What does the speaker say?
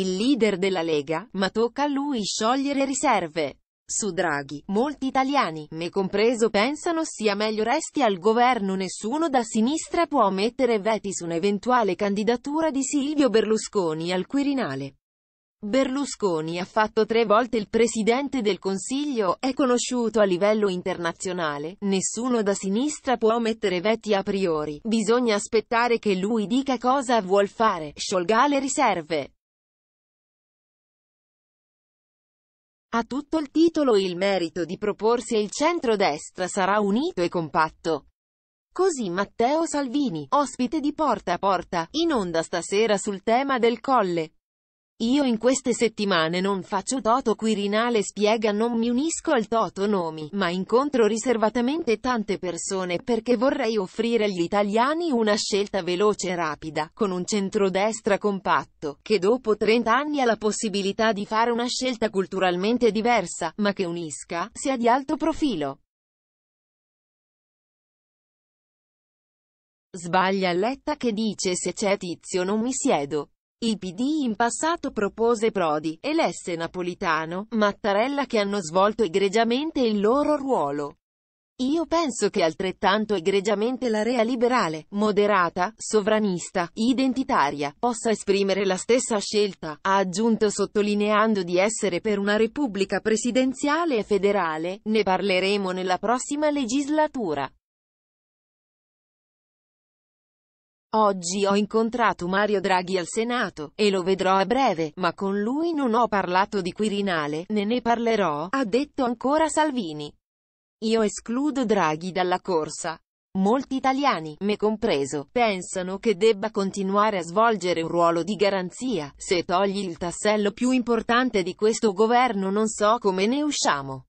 il leader della Lega, ma tocca a lui sciogliere riserve. Su Draghi, molti italiani, me compreso, pensano sia meglio resti al governo nessuno da sinistra può mettere veti su un'eventuale candidatura di Silvio Berlusconi al Quirinale. Berlusconi ha fatto tre volte il presidente del Consiglio, è conosciuto a livello internazionale, nessuno da sinistra può mettere veti a priori, bisogna aspettare che lui dica cosa vuol fare, sciolga le riserve. Ha tutto il titolo e il merito di proporsi e il centro-destra sarà unito e compatto. Così Matteo Salvini, ospite di Porta a Porta, in onda stasera sul tema del Colle. Io in queste settimane non faccio Toto Quirinale spiega non mi unisco al Toto Nomi, ma incontro riservatamente tante persone perché vorrei offrire agli italiani una scelta veloce e rapida, con un centrodestra compatto, che dopo 30 anni ha la possibilità di fare una scelta culturalmente diversa, ma che unisca, sia di alto profilo. Sbaglia Letta che dice se c'è tizio non mi siedo. Il PD in passato propose Prodi, elesse Napolitano, Mattarella che hanno svolto egregiamente il loro ruolo. Io penso che altrettanto egregiamente l'area liberale, moderata, sovranista, identitaria, possa esprimere la stessa scelta, ha aggiunto sottolineando di essere per una repubblica presidenziale e federale, ne parleremo nella prossima legislatura. Oggi ho incontrato Mario Draghi al Senato, e lo vedrò a breve, ma con lui non ho parlato di Quirinale, né ne parlerò, ha detto ancora Salvini. Io escludo Draghi dalla corsa. Molti italiani, me compreso, pensano che debba continuare a svolgere un ruolo di garanzia, se togli il tassello più importante di questo governo non so come ne usciamo.